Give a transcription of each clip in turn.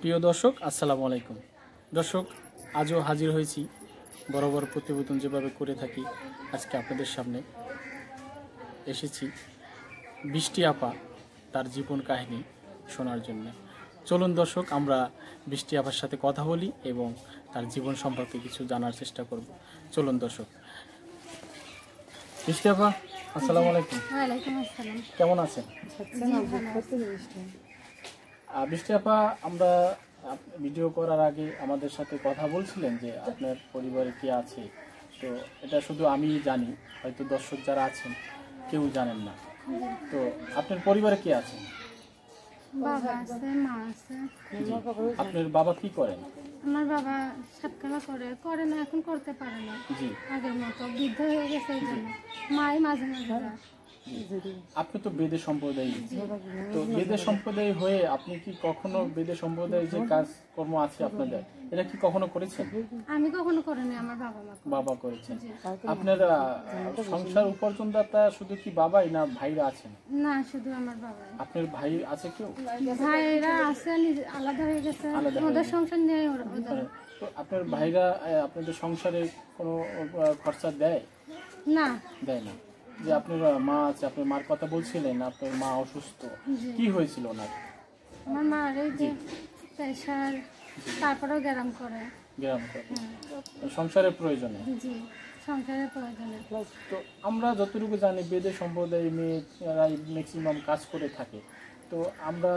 প্রিয় দর্শক আসসালামু আলাইকুম দর্শক আজও হাজির হয়েছি বড় বড় প্রতিবেদন যেভাবে করে থাকি আজকে আপনাদের সামনে এসেছি বৃষ্টি আপা তার জীবন কাহিনী শোনার জন্য চলুন দর্শক আমরা বৃষ্টি আপার সাথে কথা বলি এবং তার জীবন সম্পর্কে কিছু জানার চেষ্টা করব চলুন দর্শক বৃষ্টি আপা আসসালামু আলাইকুম কেমন আছেন আচ্ছা, আচ্ছা, বৃষ্টি আপা আমরা ভিডিও করার আগে আমাদের সাথে কথা বলছিলেন যে আপনার পরিবারে কে আছে তো এটা শুধু আমি জানি হয়তো দর্শক যারা আছেন কেউ জানেন না তো আপনার পরিবারে কে আছেন বাবা আছে আপনার বাবা কি করেন আমার বাবা সাতকালা করে করে না এখন করতে পারে না আগের মতো বৃদ্ধ হয়ে গেছে মাঝে মাঝে আপনি তো বেদে সম্প্রদায় তো বেদে সম্প্রদায় হয়ে আপনি কি কখনো বেদে সম্প্রদায়ের যে কাজকর্ম আছে আপনাদের এটা কি কখনো করেছেন আমি কখনো করিনি আমার বাবা বাবা করেছেন আপনার সংসার উপার্জনদাতা শুধু কি বাবাই না ভাইরা আছেন না শুধু আমার বাবা আপনার ভাই আছে কেউ ভাইরা আছে আলাদা হয়ে গেছে ওদের সংসার নিয়ে ওদের হ্যাঁ, তো আপনার ভাইরা আপনাদের সংসারে কোনো খরচা দেয় না দেয় না যে আপনার মা আছে আপনার মার কথা বলছিলেন আপনার মা অসুস্থ কি হয়েছিল ওনার আমার মা আর যে প্রেশার তারপরেও গ্যারাম করে করে সংসারের প্রয়োজনে জি তো আমরা যতটুকু জানি বেদে সম্প্রদায় মেয়েরাই ম্যাক্সিমাম কাজ করে থাকে তো আমরা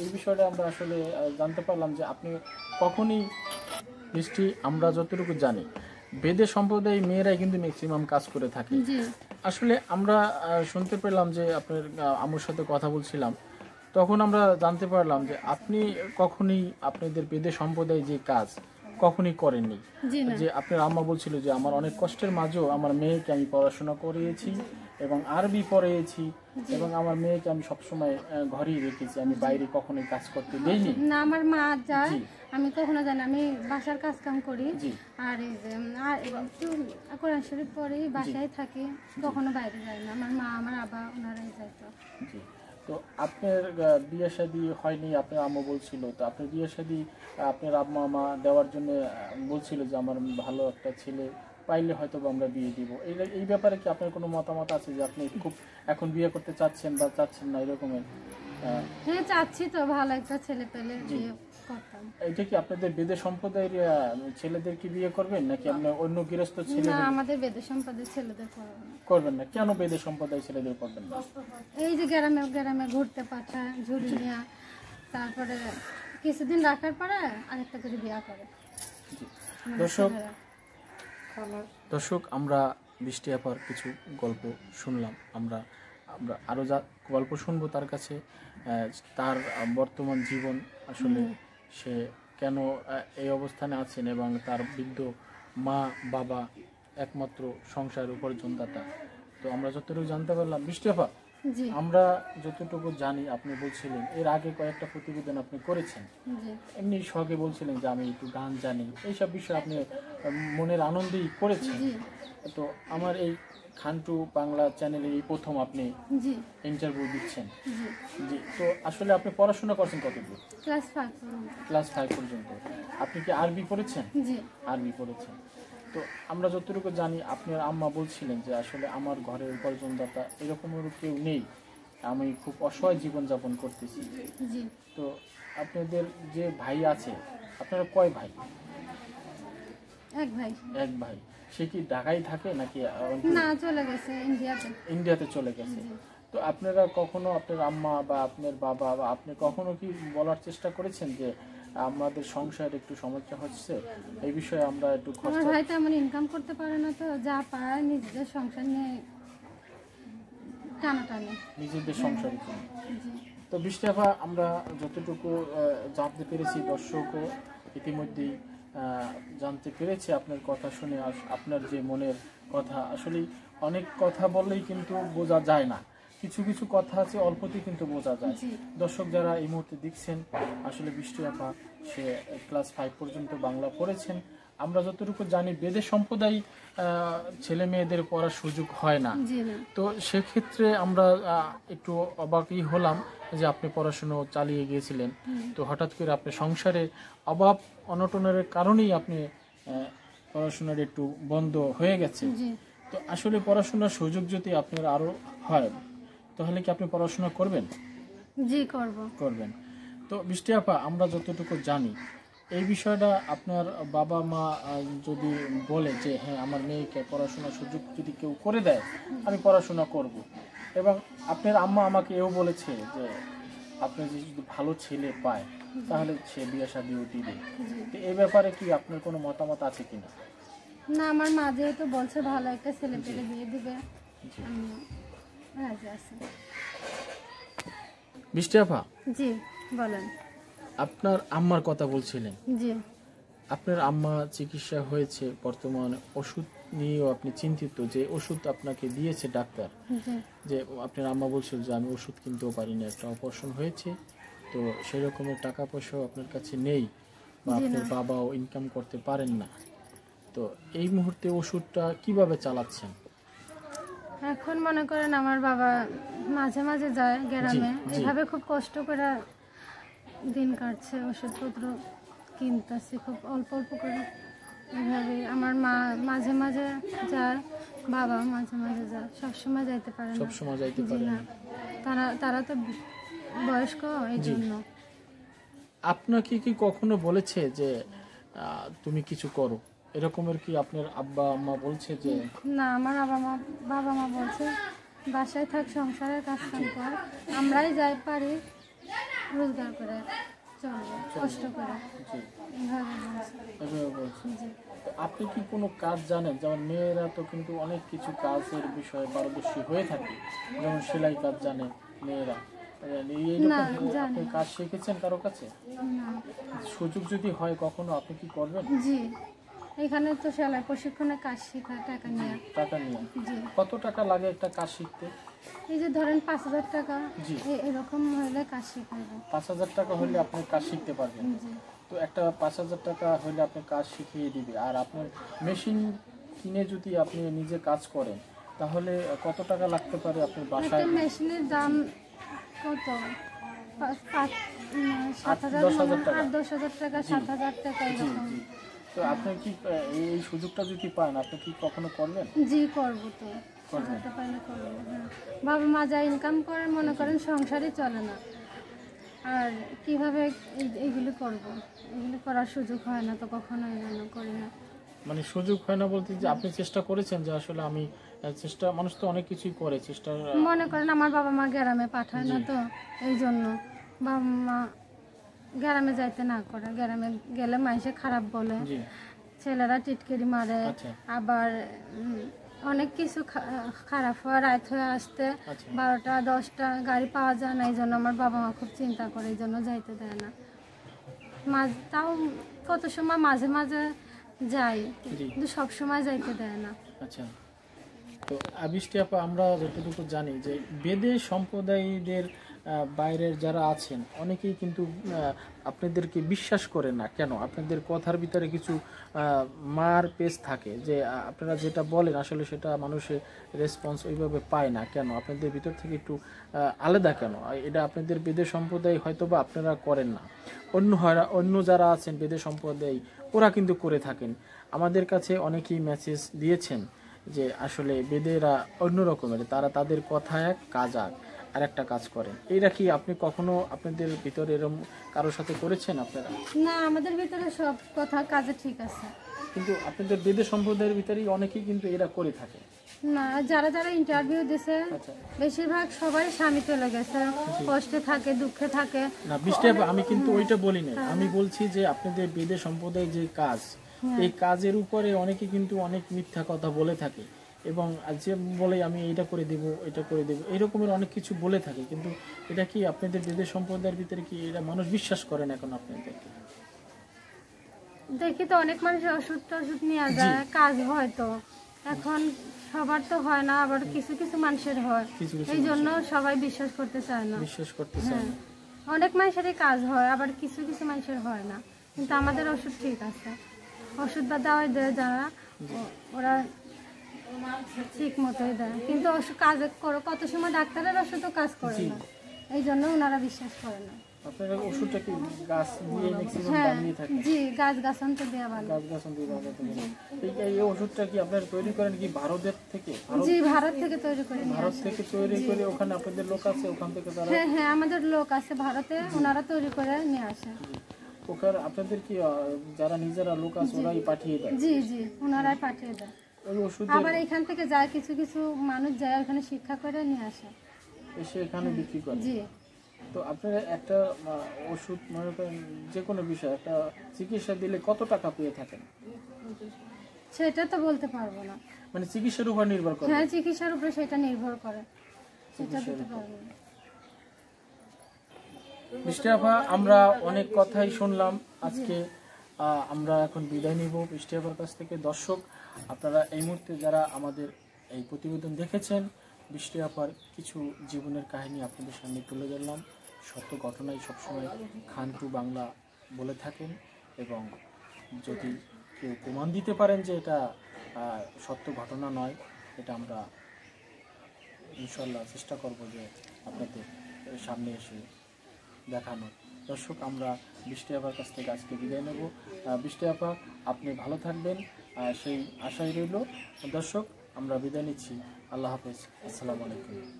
এই বিষয়টা আমরা আসলে জানতে পারলাম যে আপনি কখনই হিস্ট্রি আমরা যতটুকু জানি বেদে সম্প্রদায় মেয়েরাই কিন্তু ম্যাক্সিমাম কাজ করে থাকে আসলে আমরা শুনতে পেলাম যে আপনার আমুর সাথে কথা বলছিলাম তখন আমরা জানতে পারলাম যে আপনি কখনই আপনাদের বেদে সম্প্রদায় যে কাজ কখনই করেননি যে আপনার আম্মা বলছিল যে আমার অনেক কষ্টের মাঝেও আমার মেয়েকে আমি পড়াশোনা করিয়েছি এবং আরবি পড়িয়েছি এবং আমার মেয়েকে আমি সবসময় ঘরেই রেখেছি আমি বাইরে কখনোই কাজ করতে দেইনি না আমার মা যায় আমি কখনো জানি আমি বাসার কাজ কাম করি আর একটু কোরআন শরীফ পরেই বাসায় থাকি কখনো বাইরে যাই না আমার মা আমার আবা ওনারাই তো তো আপনার বিয়ে শাদি হয়নি আপনার আম্মা বলছিল তো আপনার বিয়ে শাদি আপনার আম্মা আমা দেওয়ার জন্য বলছিল যে আমার ভালো একটা ছেলে পাইলে হয়তো আমরা বিয়ে দিব এই এই ব্যাপারে কি আপনার কোনো মতামত আছে যে আপনি খুব এখন বিয়ে করতে চাচ্ছেন বা চাচ্ছেন না এরকমের হ্যাঁ চাচ্ছি তো ভালো একটা ছেলে পেলে বিয়ে এটা কি আপনাদের বেদে সম্প্রদায়ের ছেলেদের কি বিয়ে করবেন নাকি আপনার অন্য গৃহস্থ ছেলে না আমাদের বেদে সম্প্রদায়ের ছেলেদের করবেন না কেন বেদে সম্প্রদায়ের ছেলেদের করবেন না এই যে গ্রামে গ্রামে ঘুরতে পাঠায় ঝুড়ি নিয়ে তারপরে কিছুদিন রাখার পরে আরেকটা করে বিয়ে করে দর্শক দর্শক আমরা বৃষ্টি আপার কিছু গল্প শুনলাম আমরা আমরা আরও যা গল্প শুনবো তার কাছে তার বর্তমান জীবন আসলে সে কেন এই অবস্থানে আছেন এবং তার বৃদ্ধ মা বাবা একমাত্র সংসার উপার্জনদাতা তো আমরা যতটুকু জানতে পারলাম বিষ্টেফা আমরা যতটুকু জানি আপনি বলছিলেন এর আগে কয়েকটা প্রতিবেদন আপনি করেছেন এমনি শখে বলছিলেন যে আমি একটু গান জানি এইসব বিষয়ে আপনি মনের আনন্দেই করেছেন তো আমার এই খান্টু বাংলা চ্যানেলে এই প্রথম আপনি ইন্টারভিউ দিচ্ছেন জি তো আসলে আপনি পড়াশোনা করছেন কতদূর ক্লাস ফাইভ ক্লাস ফাইভ পর্যন্ত আপনি কি আরবি পড়েছেন আরবি পড়েছেন তো আমরা যতটুকু জানি আপনার আম্মা বলছিলেন যে আসলে আমার ঘরের উপার্জনদাতা এরকমের কেউ নেই আমি খুব অসহায় জীবনযাপন করতেছি তো আপনাদের যে ভাই আছে আপনারা কয় ভাই এক ভাই এক ভাই সে কি ঢাকায় থাকে নাকি না চলে গেছে ইন্ডিয়াতে ইন্ডিয়াতে চলে গেছে তো আপনারা কখনো আপনার আম্মা বা আপনার বাবা বা আপনি কখনো কি বলার চেষ্টা করেছেন যে আমাদের সংসার একটু সমস্যা হচ্ছে এই বিষয়ে আমরা একটু তো ইনকাম করতে পারে না তো যা পায় নিজেদের সংসার নিয়ে টানাটানি নিজেদের সংসার তো বৃষ্টি আমরা যতটুকু জানতে পেরেছি দর্শকও ইতিমধ্যেই জানতে পেরেছি আপনার কথা শুনে আপনার যে মনের কথা আসলে অনেক কথা বললেই কিন্তু বোঝা যায় না কিছু কিছু কথা আছে অল্পতেই কিন্তু বোঝা যায় দর্শক যারা এই মুহূর্তে দেখছেন আসলে বৃষ্টি আপা সে ক্লাস ফাইভ পর্যন্ত বাংলা পড়েছেন আমরা যতটুকু জানি বেদে সম্প্রদায় ছেলে মেয়েদের পড়ার সুযোগ হয় না তো সেক্ষেত্রে আমরা একটু অবাকই হলাম যে আপনি পড়াশুনো চালিয়ে গিয়েছিলেন তো হঠাৎ করে আপনি সংসারে অভাব অনটনের কারণেই আপনি পড়াশোনার একটু বন্ধ হয়ে গেছে তো আসলে পড়াশোনার সুযোগ যদি আপনার আরও হয় তাহলে কি আপনি পড়াশোনা করবেন জি করব করবেন তো বৃষ্টি আপা আমরা যতটুকু জানি এই বিষয়টা আপনার বাবা মা যদি বলে যে হ্যাঁ আমার মেয়েকে পড়াশোনার সুযোগ যদি কেউ করে দেয় আমি পড়াশোনা করব। এবং আপনার আম্মা আমাকে এও বলেছে যে আপনি যদি ভালো ছেলে পায় তাহলে সে বিয়ে শাদিও দিবে তো এই ব্যাপারে কি আপনার কোনো মতামত আছে কি না না আমার মা যেহেতু বলছে ভালো একটা ছেলে পেলে বিয়ে দিবে বৃষ্টি আপা জি বলেন আপনার আম্মার কথা বলছিলেন আপনার আম্মা চিকিৎসা হয়েছে বর্তমান ওষুধ নিয়েও আপনি চিন্তিত যে ওষুধ আপনাকে দিয়েছে ডাক্তার যে আপনার আম্মা বলছিল যে আমি ওষুধ কিনতেও পারি না একটা অপারেশন হয়েছে তো সেই রকমের টাকা পয়সাও আপনার কাছে নেই বা আপনার বাবাও ইনকাম করতে পারেন না তো এই মুহূর্তে ওষুধটা কিভাবে চালাচ্ছেন এখন মনে করেন আমার বাবা মাঝে মাঝে যায় গ্রামে এভাবে খুব কষ্ট করে দিন কাটছে ওষুধপত্র কিনতেছি খুব অল্প অল্প করে এভাবে আমার মা মাঝে মাঝে যায় বাবা মাঝে মাঝে যায় সবসময় যাইতে পারে না সবসময় যাইতে পারে না তারা তারা তো বয়স্ক এই জন্য আপনাকে কি কখনো বলেছে যে তুমি কিছু করো এরকমের কি আপনার আব্বা আম্মা বলছে যে না আমার বাবা মা বাবা মা বলছে বাসায় থাক সংসারের কাজ কর আমরাই যাই পারি রোজগার করে আপনি কি কোনো কাজ জানেন যেমন মেয়েরা তো কিন্তু অনেক কিছু কাজের বিষয়ে পারদর্শী হয়ে থাকে যেমন সেলাই কাজ জানে মেয়েরা আপনি কাজ শিখেছেন কারো কাছে সুযোগ যদি হয় কখনো আপনি কি করবেন জি এখানে তো সেলাই প্রশিক্ষণে কাজ শেখা টাকা নিয়ে টাকা নিয়ে কত টাকা লাগে একটা কাজ শিখতে এই যে ধরেন পাঁচ হাজার টাকা এরকম হলে কাজ শিখাবো পাঁচ হাজার টাকা হলে আপনি কাজ শিখতে পারবেন তো একটা পাঁচ হাজার টাকা হলে আপনি কাজ শিখিয়ে দিবে আর আপনার মেশিন কিনে যদি আপনি নিজে কাজ করেন তাহলে কত টাকা লাগতে পারে আপনার বাসায় মেশিনের দাম কত সাত হাজার দশ হাজার মানে টাকা সাত হাজার টাকা এরকম তো আপনি কি এই সুযোগটা যদি পান আপনি কি কখনো করবেন জি করবো তো হ্যাঁ। বাবা মা যা ইনকাম করেন মনে করেন সংসারই চলে না আর কিভাবে এইগুলো করব এগুলো করার সুযোগ হয় না তো কখনোই যেন করি না মানে সুযোগ হয় না বলতে যে আপনি চেষ্টা করেছেন যে আসলে আমি চেষ্টা মানুষ তো অনেক কিছুই করে চেষ্টা মনে করেন আমার বাবা মা গ্রামে পাঠায় না তো এই জন্য বাবা মা গ্রামে যাইতে না করে গ্রামে গেলে মাইসে খারাপ বলে ছেলেরা টিটকিরি মারে আচ্ছা। আবার অনেক কিছু খারাপ হওয়ার রাত হয়ে আসতে আচ্ছা। বারোটা দশটা গাড়ি পাওয়া যায় না এই জন্য আমার বাবা মা খুব চিন্তা করে এই জন্য যাইতে দেয় না মাঝ তাও কত সময় মাঝে মাঝে যাই কিন্তু সব সময় যাইতে দেয় না আচ্ছা তো আবিষ্টি আপা আমরা যতটুকু জানি যে বেদে সম্প্রদায়ীদের বাইরের যারা আছেন অনেকেই কিন্তু আপনাদেরকে বিশ্বাস করে না কেন আপনাদের কথার ভিতরে কিছু মার পেস থাকে যে আপনারা যেটা বলেন আসলে সেটা মানুষের রেসপন্স ওইভাবে পায় না কেন আপনাদের ভিতর থেকে একটু আলাদা কেন এটা আপনাদের বেদে সম্প্রদায় হয়তো বা আপনারা করেন না অন্য অন্য যারা আছেন বেদে সম্প্রদায় ওরা কিন্তু করে থাকেন আমাদের কাছে অনেকেই মেসেজ দিয়েছেন যে আসলে বেদেরা অন্য রকমের তারা তাদের কথা এক কাজ এক আর একটা কাজ করেন এইটা কি আপনি কখনো আপনাদের ভিতরে এরকম কারোর সাথে করেছেন আপনারা না আমাদের ভিতরে সব কথা কাজে ঠিক আছে কিন্তু আপনাদের বেদে সম্প্রদায়ের ভিতরেই অনেকেই কিন্তু এরা করে থাকে না যারা যারা ইন্টারভিউ দিছে আচ্ছা। বেশিরভাগ সবাই স্বামী চলে গেছে কষ্টে থাকে দুঃখে থাকে না বৃষ্টি আমি কিন্তু হ্যাঁ। ওইটা বলি না হ্যাঁ। আমি বলছি যে আপনাদের বেদে সম্প্রদায়ের যে কাজ হ্যাঁ। এই কাজের উপরে অনেকে কিন্তু অনেক মিথ্যা কথা বলে থাকে এবং যে বলে আমি এটা করে দেব এটা করে দেব এরকমের অনেক কিছু বলে থাকে কিন্তু এটা কি আপনাদের বেদের সম্প্রদায়ের ভিতরে কি এটা মানুষ বিশ্বাস করেন এখন আপনাদের দেখি তো অনেক মানুষ ওষুধ টষুধ নেওয়া যায় কাজ হয় তো এখন সবার তো হয় না আবার কিছু কিছু মানুষের হয় এই জন্য সবাই বিশ্বাস করতে চায় না বিশ্বাস করতে চায় না হ্যাঁ, অনেক মানুষেরই কাজ হয় আবার কিছু কিছু মানুষের হয় না কিন্তু আমাদের ওষুধ ঠিক আছে ওষুধ বা দেওয়াই দেয় যারা ওরা ঠিক মতোই দেয় কিন্তু কাজ করো কত সময় ডাক্তারের ওষুধও কাজ করে না এই জন্য ওনারা বিশ্বাস করে না হ্যাঁ, আপনাদের লোক আছে হ্যাঁ, হ্যাঁ আমাদের লোক আছে ভারতে ওনারা তৈরি করে নিয়ে আসে ওখানে আপনাদের কি যারা নিজেরা লোক আছে ওরাই পাঠিয়ে দেয় জি জি ওনারাই পাঠিয়ে দেয় আবার এখান থেকে যায় কিছু কিছু মানুষ যায় ওখানে শিক্ষা করে নিয়ে আসে এসে এখানে বিক্রি করে জি তো আপনারা একটা ওষুধ মনে করেন যে কোনো বিষয় একটা চিকিৎসা দিলে কত টাকা পেয়ে থাকেন সেটা তো বলতে পারবো না মানে চিকিৎসার উপর নির্ভর করে হ্যাঁ চিকিৎসার উপরে সেটা নির্ভর করে সেটা বলতে পারবো মিস্টার আমরা অনেক কথাই শুনলাম আজকে আমরা এখন বিদায় নিব ইস্টিয়াবার কাছ থেকে দর্শক আপনারা এই মুহূর্তে যারা আমাদের এই প্রতিবেদন দেখেছেন বৃষ্টি আপার কিছু জীবনের কাহিনী আপনাদের সামনে তুলে ধরলাম সত্য ঘটনাই সবসময় খানটু বাংলা বলে থাকেন এবং যদি কেউ প্রমাণ দিতে পারেন যে এটা সত্য ঘটনা নয় এটা আমরা ইনশাল্লাহ চেষ্টা করব যে আপনাদের সামনে এসে দেখানোর দর্শক আমরা বৃষ্টি আপার কাছ থেকে আজকে বিদায় নেব বৃষ্টি আপা আপনি ভালো থাকবেন সেই আশাই রইল দর্শক আমরা বিদায় নিচ্ছি আল্লাহ হাফেজ আসসালামু আলাইকুম